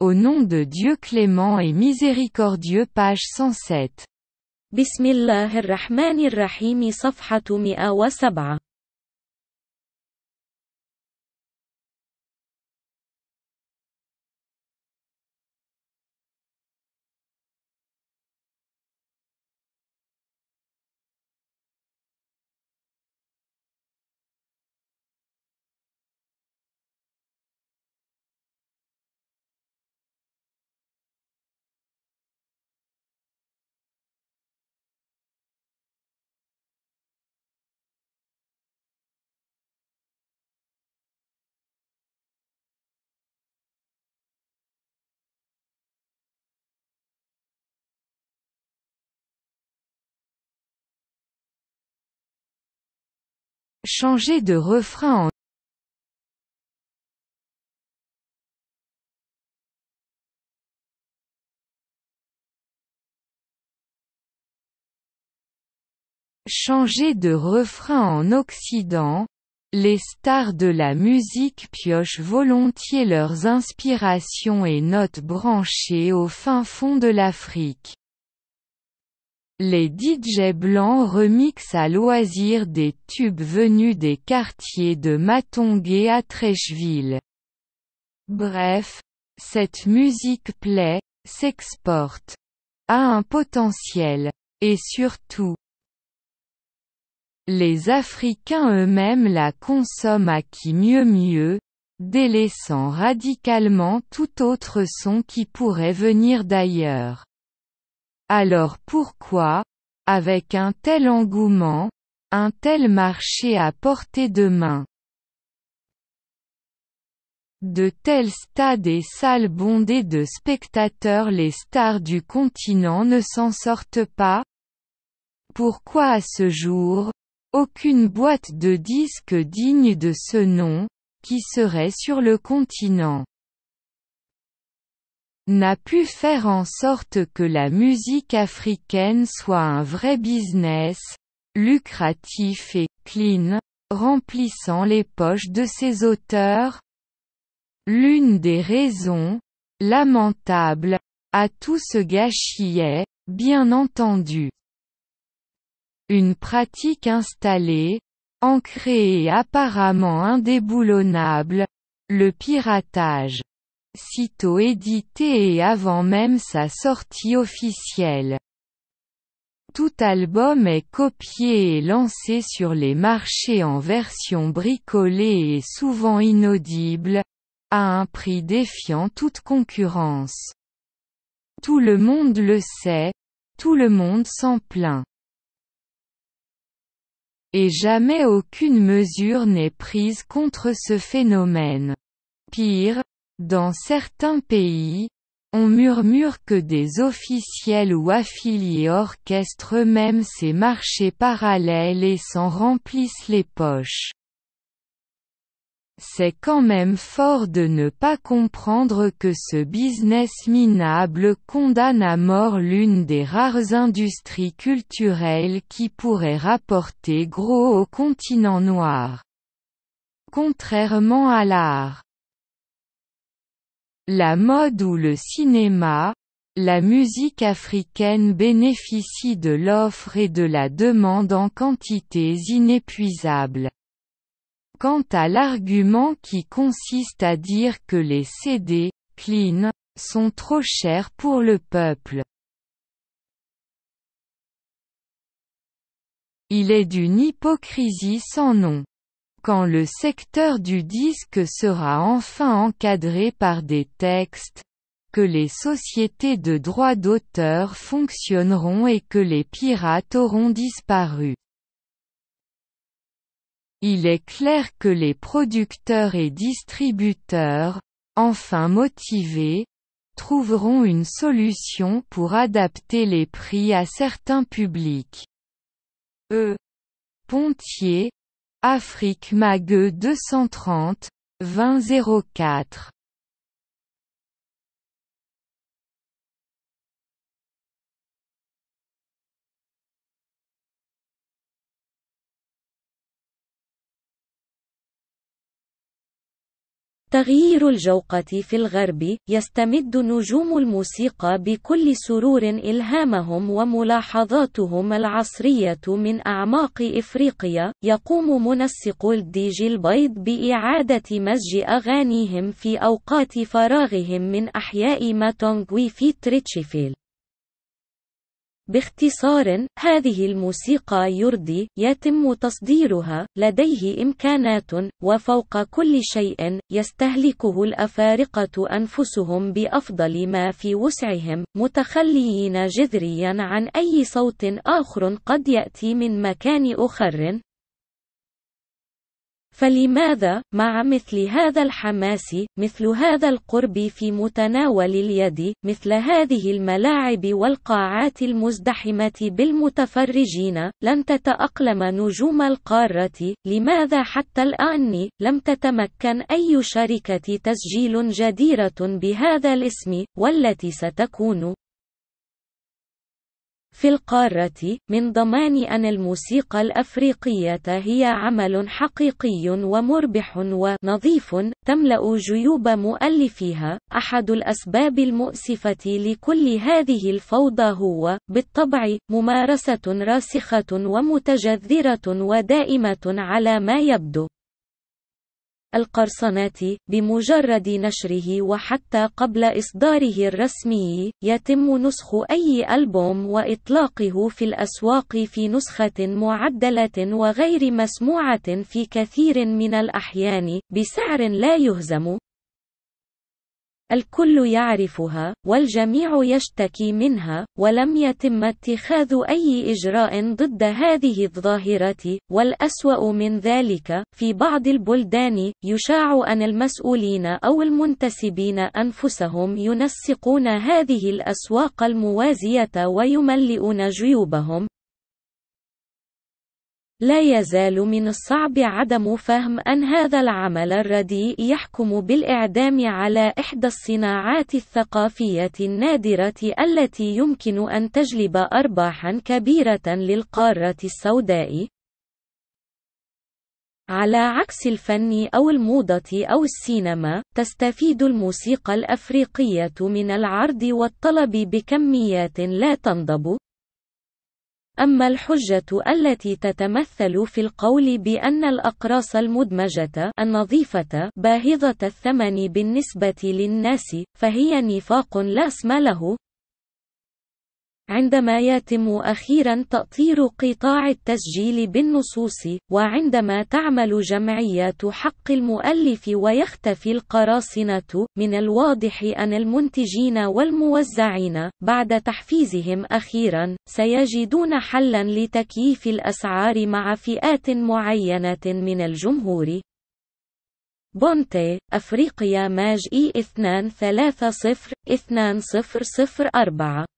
Au nom de Dieu clément et miséricordieux page 107. ar-Rahim صفحة 107 changer de refrain en de refrain en Occident, les stars de la musique piochent volontiers leurs inspirations et notes branchées au fin fond de l'Afrique. Les DJ blancs remixent à loisir des tubes venus des quartiers de Matongué à Trècheville. Bref, cette musique plaît, s'exporte, a un potentiel, et surtout, les Africains eux-mêmes la consomment à qui mieux mieux, délaissant radicalement tout autre son qui pourrait venir d'ailleurs. Alors pourquoi, avec un tel engouement, un tel marché à portée de main de tels stades et salles bondées de spectateurs les stars du continent ne s'en sortent pas Pourquoi à ce jour, aucune boîte de disques digne de ce nom, qui serait sur le continent n'a pu faire en sorte que la musique africaine soit un vrai business, lucratif et clean, remplissant les poches de ses auteurs L'une des raisons, lamentable, à tout ce gâchis est, bien entendu, une pratique installée, ancrée et apparemment indéboulonnable, le piratage sitôt édité et avant même sa sortie officielle. Tout album est copié et lancé sur les marchés en version bricolée et souvent inaudible, à un prix défiant toute concurrence. Tout le monde le sait, tout le monde s'en plaint. Et jamais aucune mesure n'est prise contre ce phénomène. Pire, dans certains pays, on murmure que des officiels ou affiliés orchestrent eux-mêmes ces marchés parallèles et s'en remplissent les poches. C'est quand même fort de ne pas comprendre que ce business minable condamne à mort l'une des rares industries culturelles qui pourrait rapporter gros au continent noir. Contrairement à l'art, la mode ou le cinéma, la musique africaine bénéficie de l'offre et de la demande en quantités inépuisables. Quant à l'argument qui consiste à dire que les CD, clean, sont trop chers pour le peuple. Il est d'une hypocrisie sans nom. Quand le secteur du disque sera enfin encadré par des textes, que les sociétés de droits d'auteur fonctionneront et que les pirates auront disparu. Il est clair que les producteurs et distributeurs, enfin motivés, trouveront une solution pour adapter les prix à certains publics. E. Pontier, Afrique Mag 230, 2004 تغيير الجوقة في الغرب يستمد نجوم الموسيقى بكل سرور إلهامهم وملاحظاتهم العصرية من أعماق إفريقيا يقوم منسقو الديج البيض بإعادة مزج أغانيهم في أوقات فراغهم من أحياء ماتونغوي في تريتشفيل باختصار هذه الموسيقى يردي يتم تصديرها لديه إمكانات وفوق كل شيء يستهلكه الأفارقة أنفسهم بأفضل ما في وسعهم متخليين جذريا عن أي صوت آخر قد يأتي من مكان آخر فلماذا مع مثل هذا الحماس مثل هذا القرب في متناول اليد مثل هذه الملاعب والقاعات المزدحمة بالمتفرجين لن تتأقلم نجوم القارة لماذا حتى الآن لم تتمكن أي شركة تسجيل جديرة بهذا الاسم والتي ستكون في القارة، من ضمان أن الموسيقى الأفريقية هي عمل حقيقي ومربح ونظيف، تملأ جيوب مؤلفيها. أحد الأسباب المؤسفة لكل هذه الفوضى هو، بالطبع، ممارسة راسخة ومتجذرة ودائمة على ما يبدو. القرصنات بمجرد نشره وحتى قبل إصداره الرسمي يتم نسخ أي ألبوم وإطلاقه في الأسواق في نسخة معدلة وغير مسموعة في كثير من الأحيان بسعر لا يهزم الكل يعرفها والجميع يشتكي منها ولم يتم اتخاذ أي إجراء ضد هذه الظاهرة والأسوأ من ذلك في بعض البلدان يشاع أن المسؤولين أو المنتسبين أنفسهم ينسقون هذه الأسواق الموازية ويملئون جيوبهم لا يزال من الصعب عدم فهم أن هذا العمل الرديء يحكم بالإعدام على إحدى الصناعات الثقافية النادرة التي يمكن أن تجلب أرباحا كبيرة للقارة السوداء. على عكس الفن أو الموضة أو السينما، تستفيد الموسيقى الأفريقية من العرض والطلب بكميات لا تنضب، أما الحجة التي تتمثل في القول بأن الأقراص المدمجة النظيفة باهظة الثمن بالنسبة للناس فهي نفاق لا اسم له عندما يتم أخيرا تأطير قطاع التسجيل بالنصوص، وعندما تعمل جمعيات حق المؤلف ويختفي القراصنة، من الواضح أن المنتجين والموزعين، بعد تحفيزهم أخيرا، سيجدون حلا لتكييف الأسعار مع فئات معينة من الجمهور. بونتي، أفريقيا ماج إي 2 3 0 2 0 0 4